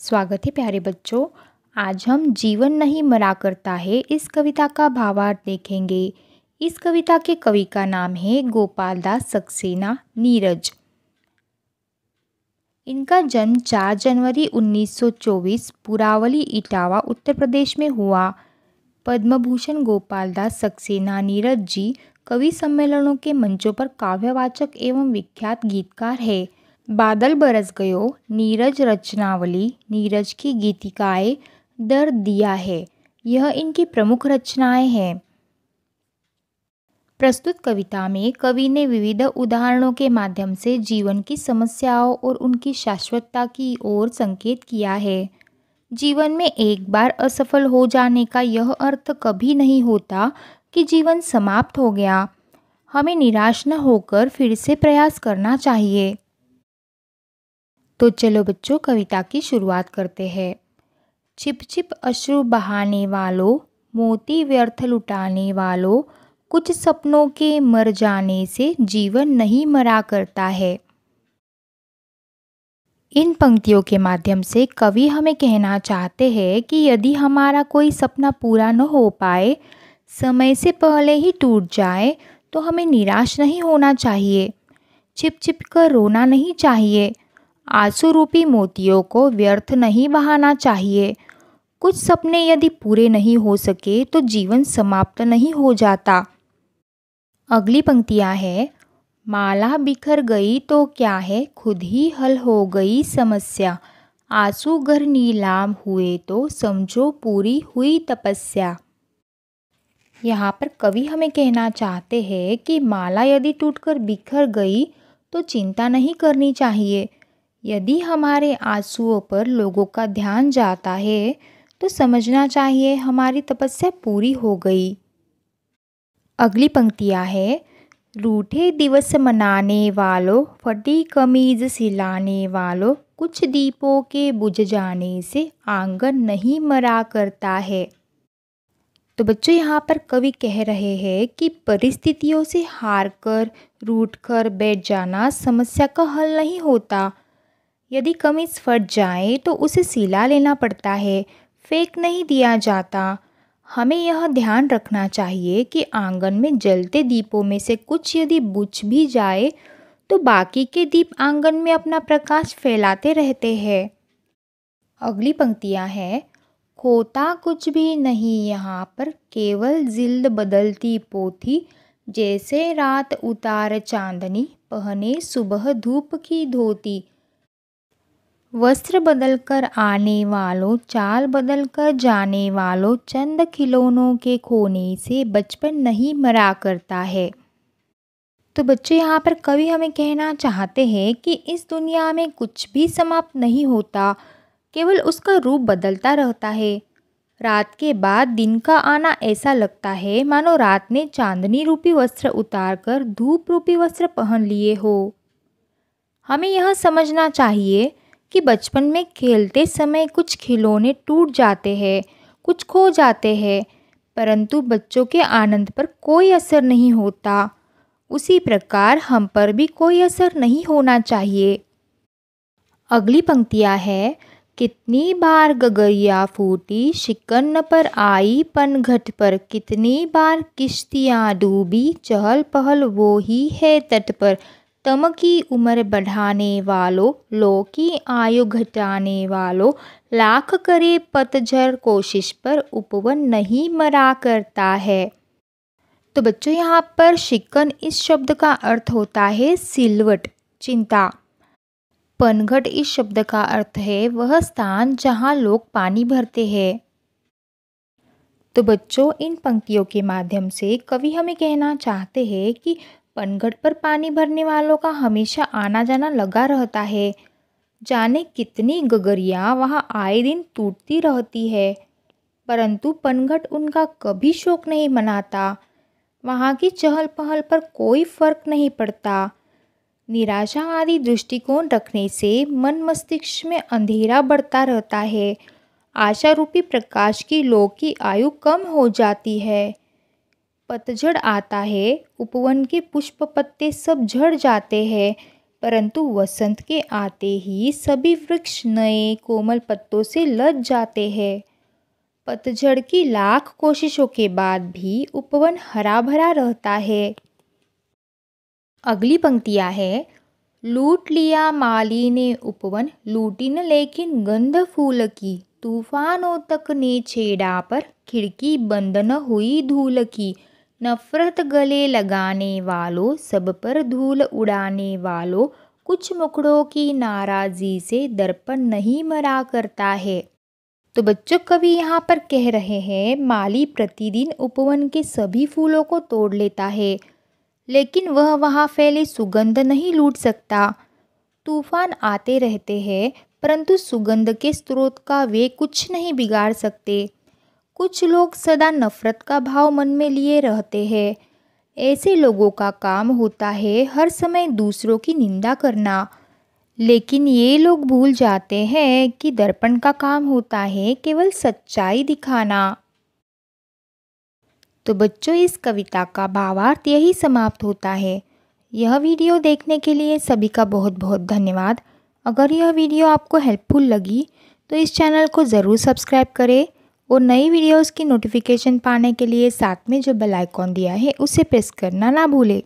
स्वागत है प्यारे बच्चों आज हम जीवन नहीं मरा करता है इस कविता का भावार्थ देखेंगे इस कविता के कवि का नाम है गोपाल दास सक्सेना नीरज इनका जन्म 4 जनवरी 1924 पुरावली इटावा उत्तर प्रदेश में हुआ पद्मभूषण गोपाल दास सक्सेना नीरज जी कवि सम्मेलनों के मंचों पर काव्यवाचक एवं विख्यात गीतकार है बादल बरस गयो नीरज रचनावली नीरज की गीतिकाएँ दर दिया है यह इनकी प्रमुख रचनाएं हैं प्रस्तुत कविता में कवि ने विविध उदाहरणों के माध्यम से जीवन की समस्याओं और उनकी शाश्वतता की ओर संकेत किया है जीवन में एक बार असफल हो जाने का यह अर्थ कभी नहीं होता कि जीवन समाप्त हो गया हमें निराश न होकर फिर से प्रयास करना चाहिए तो चलो बच्चों कविता की शुरुआत करते हैं छिप छिप अश्रु बहाने वालों मोती व्यर्थ लुटाने वालों कुछ सपनों के मर जाने से जीवन नहीं मरा करता है इन पंक्तियों के माध्यम से कवि हमें कहना चाहते हैं कि यदि हमारा कोई सपना पूरा न हो पाए समय से पहले ही टूट जाए तो हमें निराश नहीं होना चाहिए छिप छिप कर रोना नहीं चाहिए आंसू रूपी मोतियों को व्यर्थ नहीं बहाना चाहिए कुछ सपने यदि पूरे नहीं हो सके तो जीवन समाप्त नहीं हो जाता अगली पंक्तियाँ है माला बिखर गई तो क्या है खुद ही हल हो गई समस्या आंसू घर नीलाम हुए तो समझो पूरी हुई तपस्या यहाँ पर कवि हमें कहना चाहते हैं कि माला यदि टूटकर बिखर गई तो चिंता नहीं करनी चाहिए यदि हमारे आंसुओं पर लोगों का ध्यान जाता है तो समझना चाहिए हमारी तपस्या पूरी हो गई अगली पंक्तियाँ है रूठे दिवस मनाने वालों फटी कमीज सिलाने वालों कुछ दीपों के बुझ जाने से आंगन नहीं मरा करता है तो बच्चों यहाँ पर कवि कह रहे हैं कि परिस्थितियों से हार कर रूठ कर बैठ जाना समस्या का हल नहीं होता यदि कमीज़ फट जाए तो उसे सिला लेना पड़ता है फेंक नहीं दिया जाता हमें यह ध्यान रखना चाहिए कि आंगन में जलते दीपों में से कुछ यदि बुझ भी जाए तो बाकी के दीप आंगन में अपना प्रकाश फैलाते रहते हैं अगली पंक्तियाँ हैं खोता कुछ भी नहीं यहाँ पर केवल जिल्द बदलती पोथी जैसे रात उतार चांदनी पहने सुबह धूप की धोती वस्त्र बदल कर आने वालों चाल बदल कर जाने वालों चंद खिलौनों के खोने से बचपन नहीं मरा करता है तो बच्चे यहाँ पर कवि हमें कहना चाहते हैं कि इस दुनिया में कुछ भी समाप्त नहीं होता केवल उसका रूप बदलता रहता है रात के बाद दिन का आना ऐसा लगता है मानो रात ने चांदनी रूपी वस्त्र उतार कर धूप रूपी वस्त्र पहन लिए हो हमें यह समझना चाहिए कि बचपन में खेलते समय कुछ खिलौने टूट जाते हैं कुछ खो जाते हैं परंतु बच्चों के आनंद पर कोई असर नहीं होता उसी प्रकार हम पर भी कोई असर नहीं होना चाहिए अगली पंक्तियाँ है कितनी बार गगरिया फूटी शिकन पर आई पनघट पर कितनी बार किश्तियाँ डूबी चहल पहल वो ही है तट पर तम की उम्र बढ़ाने वालों लोग की आयु घटाने वालों लाख करे पतझर कोशिश पर उपवन नहीं मरा करता है तो बच्चों यहाँ पर शिकन इस शब्द का अर्थ होता है सिलवट चिंता पनघट इस शब्द का अर्थ है वह स्थान जहाँ लोग पानी भरते हैं तो बच्चों इन पंक्तियों के माध्यम से कवि हमें कहना चाहते हैं कि पनघट पर पानी भरने वालों का हमेशा आना जाना लगा रहता है जाने कितनी गगरियाँ वहाँ आए दिन टूटती रहती है परंतु पनघट उनका कभी शोक नहीं मनाता वहाँ की चहल पहल पर कोई फर्क नहीं पड़ता निराशा आदि दृष्टिकोण रखने से मन मस्तिष्क में अंधेरा बढ़ता रहता है आशा रूपी प्रकाश की लोग की आयु कम हो जाती है पतझड़ आता है उपवन के पुष्प पत्ते सब झड़ जाते हैं परंतु वसंत के आते ही सभी वृक्ष नए कोमल पत्तों से लद जाते हैं पतझड़ की लाख कोशिशों के बाद भी उपवन हरा भरा रहता है अगली पंक्तियाँ है लूट लिया माली ने उपवन लूटी न लेकिन गंध फूल की तूफानों तक ने छेड़ा पर खिड़की बंद न हुई धूल की नफ़रत गले लगाने वालों सब पर धूल उड़ाने वालों कुछ मुखड़ों की नाराज़ी से दर्पण नहीं मरा करता है तो बच्चों कवि यहाँ पर कह रहे हैं माली प्रतिदिन उपवन के सभी फूलों को तोड़ लेता है लेकिन वह वहाँ फैले सुगंध नहीं लूट सकता तूफान आते रहते हैं परंतु सुगंध के स्रोत का वे कुछ नहीं बिगाड़ सकते कुछ लोग सदा नफ़रत का भाव मन में लिए रहते हैं ऐसे लोगों का काम होता है हर समय दूसरों की निंदा करना लेकिन ये लोग भूल जाते हैं कि दर्पण का काम होता है केवल सच्चाई दिखाना तो बच्चों इस कविता का भावार्थ यही समाप्त होता है यह वीडियो देखने के लिए सभी का बहुत बहुत धन्यवाद अगर यह वीडियो आपको हेल्पफुल लगी तो इस चैनल को ज़रूर सब्सक्राइब करें और नई वीडियोस की नोटिफिकेशन पाने के लिए साथ में जो बेल आइकॉन दिया है उसे प्रेस करना ना भूलें